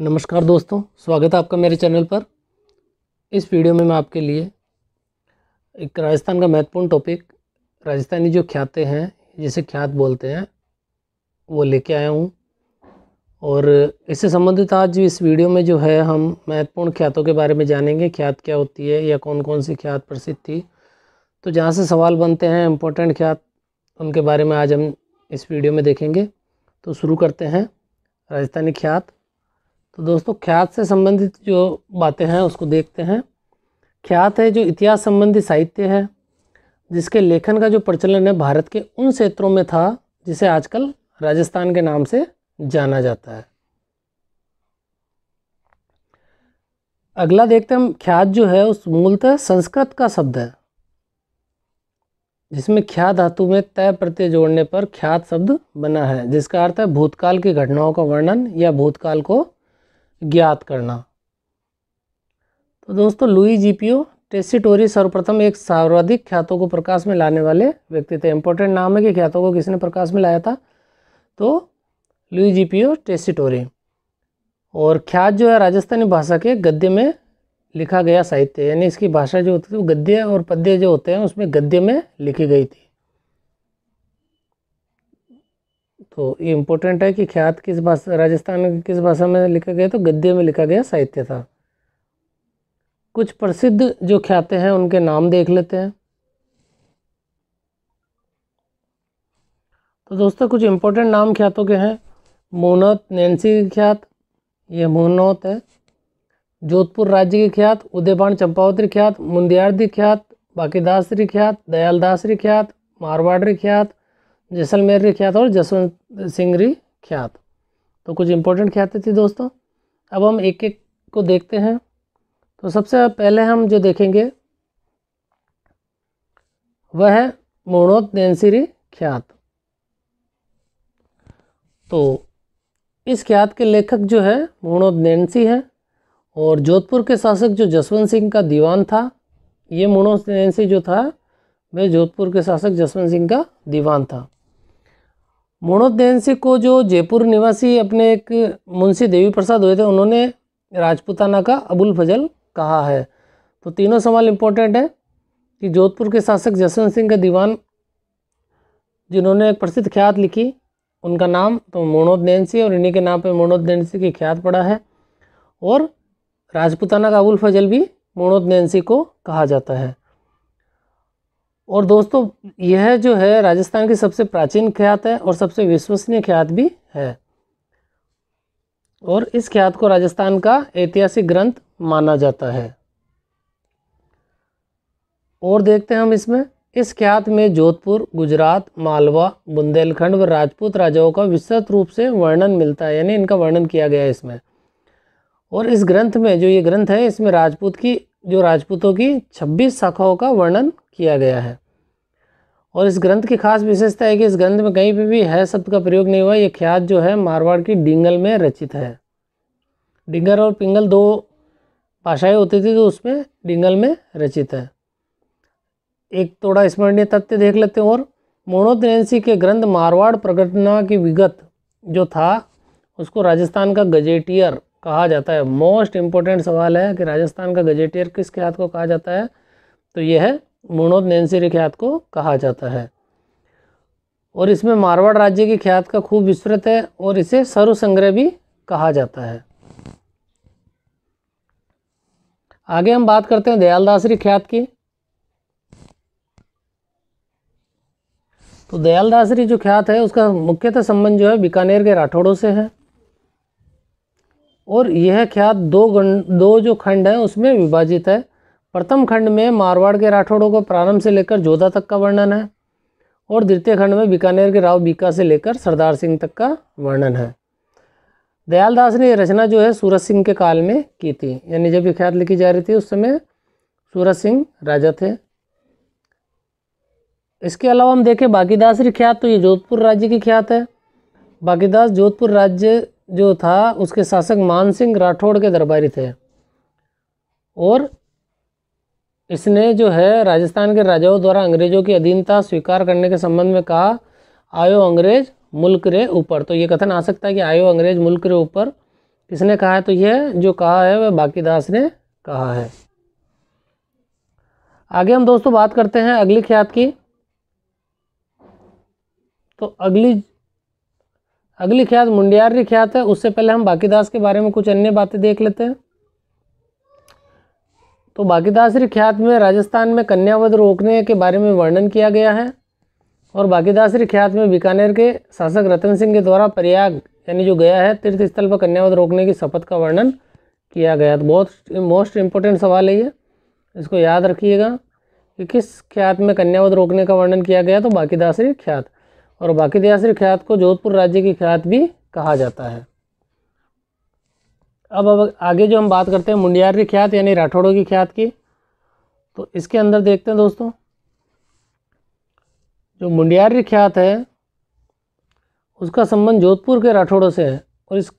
नमस्कार दोस्तों स्वागत है आपका मेरे चैनल पर इस वीडियो में मैं आपके लिए एक राजस्थान का महत्वपूर्ण टॉपिक राजस्थानी जो ख्याते हैं जिसे ख्यात बोलते हैं वो लेके आया हूँ और इससे संबंधित आज इस वीडियो में जो है हम महत्वपूर्ण ख्यातों के बारे में जानेंगे ख्यात क्या होती है या कौन कौन सी ख्यात प्रसिद्ध थी तो जहाँ से सवाल बनते हैं इम्पोर्टेंट ख्यात उनके बारे में आज हम इस वीडियो में देखेंगे तो शुरू करते हैं राजस्थानी ख्यात तो दोस्तों ख्यात से संबंधित जो बातें हैं उसको देखते हैं ख्यात है जो इतिहास संबंधी साहित्य है जिसके लेखन का जो प्रचलन है भारत के उन क्षेत्रों में था जिसे आजकल राजस्थान के नाम से जाना जाता है अगला देखते हैं ख्यात जो है उस मूलतः संस्कृत का शब्द है जिसमें ख्या धातु में तय प्रत्यय जोड़ने पर ख्यात शब्द बना है जिसका अर्थ है भूतकाल की घटनाओं का वर्णन या भूतकाल को ज्ञात करना तो दोस्तों लुई जीपीओ टेसिटोरी सर्वप्रथम एक सर्वाधिक ख्यातों को प्रकाश में लाने वाले व्यक्ति थे इंपॉर्टेंट नाम है कि ख्यातों को किसने प्रकाश में लाया था तो लुई जीपीओ टेसिटोरी और ख्यात जो है राजस्थानी भाषा के गद्य में लिखा गया साहित्य यानी इसकी भाषा जो होती थी वो गद्य और पद्य जो होते हैं उसमें गद्य में लिखी गई थी तो ये इम्पोर्टेंट है कि ख्यात किस भाषा राजस्थान में किस भाषा में लिखा गया तो गद्य में लिखा गया साहित्य था कुछ प्रसिद्ध जो ख्याते हैं उनके नाम देख लेते हैं तो दोस्तों कुछ इम्पोर्टेंट नाम ख्यातों के हैं मोनोत नैन्सी ख्यात ये मोहनौत है जोधपुर राज्य की ख्यात उदयपान चंपावती ख्यात मुंदियार्दी ख्यात बाकीदासरी ख्यात दयालदासरी ख्यात मारवाड़ी ख्यात जैसलमेर ख्यात और जसवंत सिंह री ख्यात तो कुछ इम्पोर्टेंट ख्यातें थी दोस्तों अब हम एक एक को देखते हैं तो सबसे पहले हम जो देखेंगे वह है मोणोदेंसिरी ख्यात तो इस ख्यात के लेखक जो है मोणोदेंसी है और जोधपुर के शासक जो जसवंत सिंह का दीवान था ये मोणोदेंसी जो था वह जोधपुर के शासक जसवंत सिंह का दीवान था मोणोदेन को जो जयपुर निवासी अपने एक मुंशी देवी प्रसाद हुए थे उन्होंने राजपूताना का अबुल फजल कहा है तो तीनों सवाल इम्पोर्टेंट है कि जोधपुर के शासक जसवंत सिंह का दीवान जिन्होंने एक प्रसिद्ध ख्यात लिखी उनका नाम तो मोणोदेनसी और इन्हीं के नाम पर मोणोदेनसी की ख्यात पड़ा है और राजपूताना का अबुल फजल भी मोणोदेनसी को कहा जाता है और दोस्तों यह जो है राजस्थान की सबसे प्राचीन ख्यात है और सबसे विश्वसनीय ख्यात भी है और इस ख्यात को राजस्थान का ऐतिहासिक ग्रंथ माना जाता है और देखते हैं हम इसमें इस ख्यात में जोधपुर गुजरात मालवा बुंदेलखंड व राजपूत राजाओं का विस्तृत रूप से वर्णन मिलता है यानी इनका वर्णन किया गया है इसमें और इस ग्रंथ में जो ये ग्रंथ है इसमें राजपूत की जो राजपूतों की 26 शाखाओं का वर्णन किया गया है और इस ग्रंथ की खास विशेषता है कि इस ग्रंथ में कहीं पर भी है शब्द का प्रयोग नहीं हुआ ये ख्यात जो है मारवाड़ की डिंगल में रचित है डिंगर और पिंगल दो भाषाएं होती थी तो उसमें डिंगल में रचित है एक थोड़ा स्मरणीय तथ्य देख लेते हैं और मोनोद्रेंसी के ग्रंथ मारवाड़ प्रकटना की विगत जो था उसको राजस्थान का गजेटियर कहा जाता है मोस्ट इम्पोर्टेंट सवाल है कि राजस्थान का गजेटियर किसके हाथ को कहा जाता है तो यह है मुणोद नैन्सिरी के हाथ को कहा जाता है और इसमें मारवाड़ राज्य की ख्यात का खूब विस्तृत है और इसे सरु संग्रह भी कहा जाता है आगे हम बात करते हैं दयालदासरी ख्यात की तो दयालदासरी जो ख्यात है उसका मुख्यतः संबंध जो है बीकानेर के राठौड़ों से है और यह ख्यात दो गण दो जो खंड हैं उसमें विभाजित है प्रथम खंड में मारवाड़ के राठौड़ों को प्रारंभ से लेकर जोधा तक का वर्णन है और द्वितीय खंड में बीकानेर के राव बीका से लेकर सरदार सिंह तक का वर्णन है दयालदास ने यह रचना जो है सूरज सिंह के काल में की थी यानी जब ये ख्यात लिखी जा रही थी उस समय सूरज सिंह राजा थे इसके अलावा हम देखें बाकीदास की ख्यात तो ये जोधपुर राज्य की ख्यात है बाकीदास जोधपुर राज्य जो था उसके शासक मानसिंह राठौड़ के दरबारी थे और इसने जो है राजस्थान के राजाओं द्वारा अंग्रेजों की अधीनता स्वीकार करने के संबंध में कहा आयो अंग्रेज मुल्क रे ऊपर तो ये कथन आ सकता है कि आयो अंग्रेज मुल्क रे ऊपर किसने कहा है तो यह जो कहा है वह बाकीदास ने कहा है आगे हम दोस्तों बात करते हैं अगली ख्यात की तो अगली अगली ख्यात मुंडियारी ख्यात है उससे पहले हम बाकीदास के बारे में कुछ अन्य बातें देख लेते हैं तो बाकीदासरी ख्यात में राजस्थान में कन्यावध रोकने के बारे में वर्णन किया गया है और बाकीदासरी ख्यात में बीकानेर के शासक रतन सिंह के द्वारा प्रयाग यानी जो गया है तीर्थ स्थल पर कन्यावध रोकने की शपथ का वर्णन किया गया तो बहुत मोस्ट इम्पोर्टेंट सवाल है ये इसको याद रखिएगा कि किस ख्यात में कन्यावध रोकने का वर्णन किया गया तो बाकीदासरी ख्यात और बाकी दयाश्री तो ख्यात को जोधपुर राज्य की ख्यात भी कहा जाता है अब अब आगे जो हम बात करते हैं मुंडियार की ख्यात यानी राठौड़ों की ख्यात की तो इसके अंदर देखते हैं दोस्तों जो मुंडियार की ख्यात है उसका संबंध जोधपुर के राठौड़ों से है और इस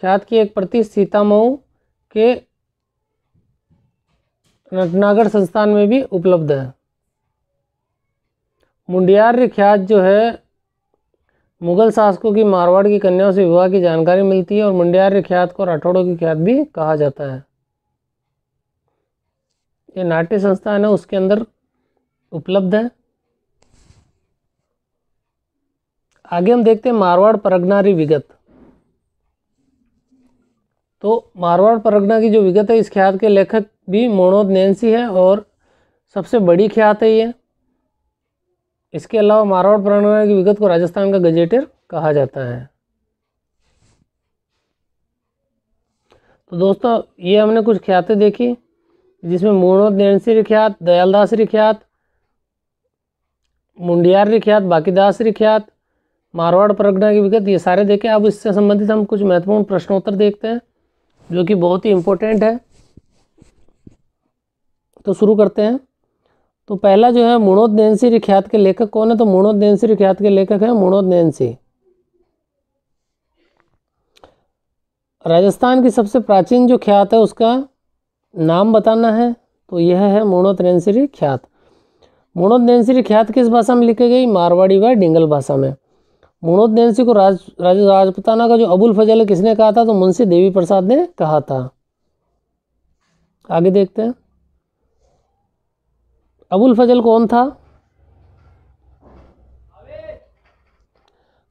ख्यात की एक प्रति सीतामऊ के रत्नागर संस्थान में भी उपलब्ध है मुंडियार्य ख्यात जो है मुगल शासकों की मारवाड़ की कन्याओं से विवाह की जानकारी मिलती है और मुंडियार्य ख्यात को राठौड़ों की ख्यात भी कहा जाता है ये नाट्य संस्थान है उसके अंदर उपलब्ध है आगे हम देखते हैं मारवाड़ परगनारी विगत तो मारवाड़ परगना की जो विगत है इस ख्यात के लेखक भी मोनोद नैन्सी है और सबसे बड़ी ख्यात है ये इसके अलावा मारवाड़ परगणा की विगत को राजस्थान का गजेटर कहा जाता है तो दोस्तों ये हमने कुछ ख्यातें देखी जिसमें मूर्णोद नैनसी रिख्यात दयालदास रिख्यात मुंडियार रिख्यात बाकीदास रिख्यात मारवाड़ परगना की विगत ये सारे देखें अब इससे संबंधित हम कुछ महत्वपूर्ण प्रश्नोत्तर देखते हैं जो कि बहुत ही इम्पोर्टेंट है तो शुरू करते हैं तो पहला जो है मुणोदेंसी रिख्यात के लेखक कौन है तो मुणोदेंसी रिख्यात के लेखक है मुणोदेंसी राजस्थान की सबसे प्राचीन जो ख्यात है उसका नाम बताना है तो यह है मुणोत्रेंसिरी ख्यात मुणोदेंसिरी ख्यात किस भाषा में लिखी गई मारवाड़ी व डिंगल भाषा में सिंह को राज राजपुताना का जो अबुल फजल है किसने कहा था तो मुंशी देवी प्रसाद ने कहा था आगे देखते हैं अबुल फजल कौन था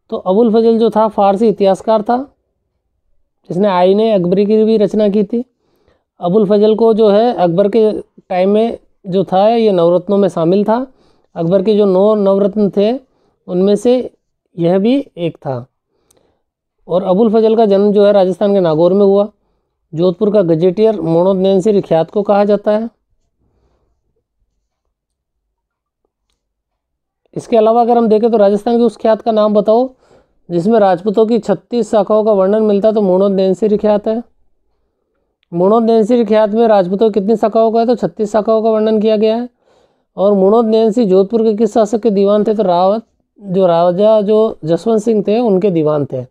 तो अबुल फजल जो था फारसी इतिहासकार था जिसने आईने अकबरी की भी रचना की थी अबुल फजल को जो है अकबर के टाइम में जो था ये नवरत्नों में शामिल था अकबर के जो नौ नवरत्न थे उनमें से यह भी एक था और अबुल फजल का जन्म जो है राजस्थान के नागौर में हुआ जोधपुर का गजेटियर मोनोद नैन्सी रिख्यात को कहा जाता है इसके अलावा अगर हम देखें तो राजस्थान के उस ख्यात का नाम बताओ जिसमें राजपूतों की छत्तीस शाखाओं का वर्णन मिलता है तो मोनोदेंसी ख्यात है मोनोदेंसी ख्यात में राजपूतों की कितनी शाखाओं का है तो छत्तीस शाखाओं का वर्णन किया गया है और मोनोदेंसी जोधपुर के किस शासक के दीवान थे तो रावत जो राजा जो जसवंत सिंह थे उनके दीवान थे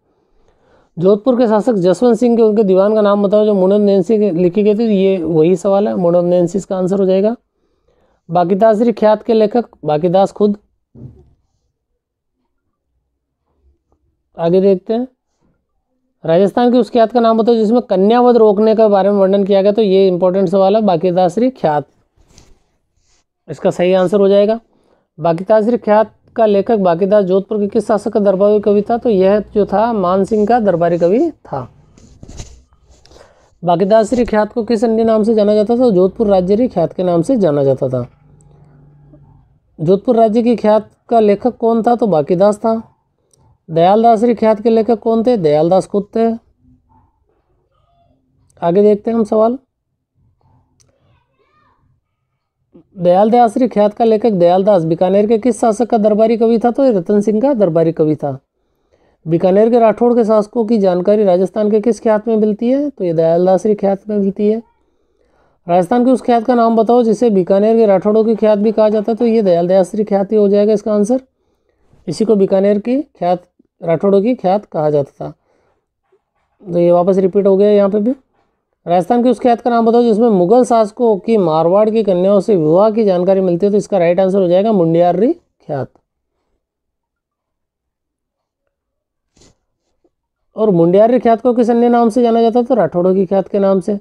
जोधपुर के शासक जसवंत सिंह के उनके दीवान का नाम बताओ जो मोनोदेंसी लिखी गई थी तो ये वही सवाल है मोनोदेंसी इसका आंसर हो जाएगा बाकीदास ख्यात के लेखक बाकीदास खुद आगे देखते हैं राजस्थान की उस ख्यात का नाम बताओ जिसमें कन्यावध रोकने के बारे में वर्णन किया गया तो ये इंपॉर्टेंट सवाल है बाकी ख्यात इसका सही आंसर हो जाएगा बाकी ख्यात का लेखक बाकीदास जोधपुर के किस शासक का दरबारी कवि था तो यह जो था मान सिंह का दरबारी कवि था बाकीदासरी ख्यात को किस अन्य नाम से जाना जाता था तो जोधपुर राज्य ख्यात के नाम से जाना जाता था जोधपुर राज्य की ख्यात का लेखक कौन था तो बाकीदास था दयालदास ख्यात के लेखक कौन थे दयालदास खुद थे आगे देखते हैं हम सवाल दयालदास ख्यात का लेखक दयालदास बीकानेर के किस शासक का दरबारी कवि था तो रतन सिंह का दरबारी कवि था बीकानेर के राठौड़ के शासकों की जानकारी राजस्थान के किस ख्यात में मिलती है तो ये दयालदास ख्यात में मिलती है राजस्थान के उस ख्यात का नाम बताओ जिसे बीकानेर के राठौड़ों की ख्यात भी कहा जाता है तो ये ख्यात ख्याति हो जाएगा इसका आंसर इसी को बीकानेर की ख्यात राठौड़ों की ख्यात कहा जाता था तो ये वापस रिपीट हो गया यहाँ पे भी राजस्थान की उस ख्यात का नाम बताओ जिसमें मुगल शासकों की मारवाड़ की कन्याओं से विवाह की जानकारी मिलती है तो इसका राइट आंसर हो जाएगा मुंडियारी ख्यात और मुंडियारी ख्यात को किस अन्य नाम से जाना जाता तो राठौड़ों की ख्यात के नाम से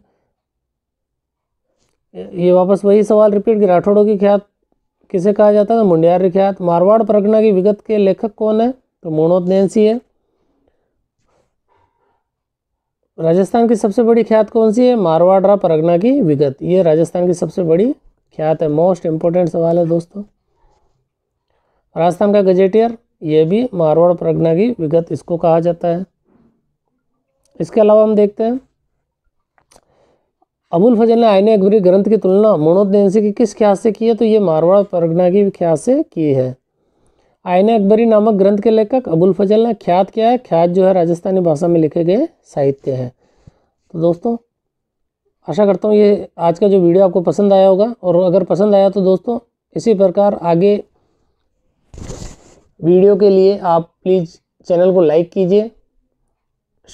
ये वापस वही सवाल रिपीट कि राठौड़ों की ख्यात किसे कहा जाता था तो मुंडियारी ख्यात मारवाड़ प्रगना की विगत के लेखक कौन है तो मोनोदेंसी है राजस्थान की सबसे बड़ी ख्यात कौन सी है मारवाड़ा परगना की विगत ये राजस्थान की सबसे बड़ी ख्यात है मोस्ट इम्पोर्टेंट सवाल है दोस्तों राजस्थान का गजेटियर ये भी मारवाड़ परगना की विगत इसको कहा जाता है इसके अलावा हम देखते हैं अबुल फजल ने आयने अकबरी ग्रंथ की तुलना मोनोदेन्सी की किस ख्यात से की है तो ये मारवाड़ प्रज्ञा की ख्यात से की है आयन अकबरी नामक ग्रंथ के लेखक अबुल फजल ने ख्यात किया है ख्यात जो है राजस्थानी भाषा में लिखे गए साहित्य है तो दोस्तों आशा करता हूँ ये आज का जो वीडियो आपको पसंद आया होगा और अगर पसंद आया तो दोस्तों इसी प्रकार आगे वीडियो के लिए आप प्लीज़ चैनल को लाइक कीजिए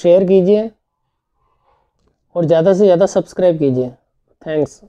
शेयर कीजिए और ज़्यादा से ज़्यादा सब्सक्राइब कीजिए थैंक्स